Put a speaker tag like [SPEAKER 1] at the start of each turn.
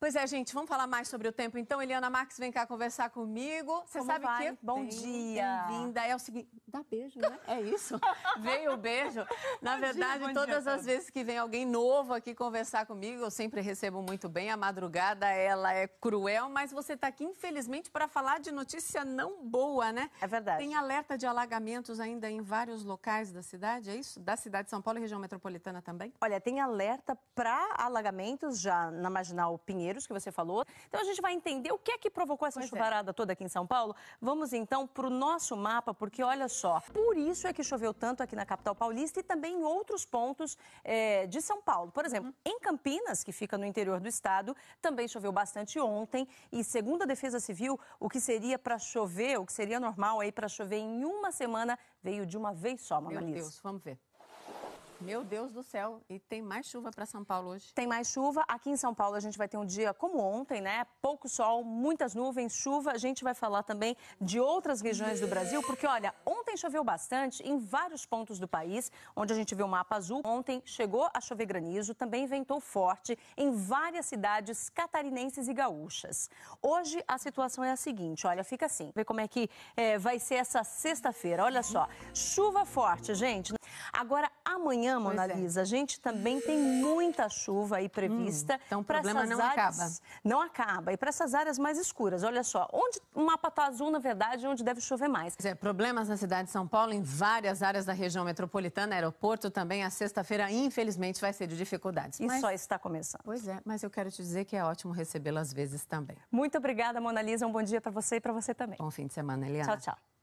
[SPEAKER 1] Pois é, gente, vamos falar mais sobre o tempo. Então, Eliana Marques, vem cá conversar comigo. Você Como sabe vai? que. Bom Bem, dia. Bem-vinda. É o seguinte. Dá beijo, né? É isso. Veio o beijo. Na bom verdade, dia, todas dia, as vezes que vem alguém novo aqui conversar comigo, eu sempre recebo muito bem. A madrugada, ela é cruel, mas você está aqui, infelizmente, para falar de notícia não boa, né? É verdade. Tem alerta de alagamentos ainda em vários locais da cidade, é isso? Da cidade de São Paulo e região metropolitana também? Olha, tem
[SPEAKER 2] alerta para alagamentos já na Marginal Pinheiro Pinheiros, que você falou. Então a gente vai entender o que é que provocou essa pois é. chuvarada é. toda aqui em São Paulo. Vamos então para o nosso mapa, porque olha só, por isso é que choveu tanto aqui na capital paulista e também em outros pontos é, de São Paulo. Por exemplo, uhum. em Campinas, que fica no interior do estado, também choveu bastante ontem. E segundo a Defesa Civil, o que seria para chover, o que seria normal aí para chover em uma semana, veio de uma vez só, Mamalice. Meu Deus, vamos ver.
[SPEAKER 1] Meu Deus do céu, e tem mais chuva para São Paulo hoje? Tem mais chuva. Aqui em São Paulo a gente
[SPEAKER 2] vai ter um dia como ontem, né? Pouco sol, muitas nuvens, chuva. A gente vai falar também de outras regiões do Brasil, porque olha, ontem choveu bastante em vários pontos do país, onde a gente viu o mapa azul. Ontem chegou a chover granizo, também ventou forte em várias cidades catarinenses e gaúchas. Hoje a situação é a seguinte, olha, fica assim. Vê como é que é, vai ser essa sexta-feira. Olha só, chuva forte, gente. Agora, amanhã, Mona é. Lisa, a gente também tem muita chuva aí prevista. Hum, então, o problema não áreas... acaba. Não acaba. E para essas áreas mais escuras, olha só, onde o mapa está azul, na verdade,
[SPEAKER 1] é onde deve chover mais. É, problemas na cidade de São Paulo, em várias áreas da região metropolitana, aeroporto também. A sexta-feira, infelizmente, vai ser de dificuldades. E mas... só está começando. Pois é, mas eu quero te dizer que é ótimo recebê lo às vezes também. Muito
[SPEAKER 2] obrigada, Mona Lisa. Um bom dia para você e para você também. Bom fim de semana, Eliana. Tchau, tchau.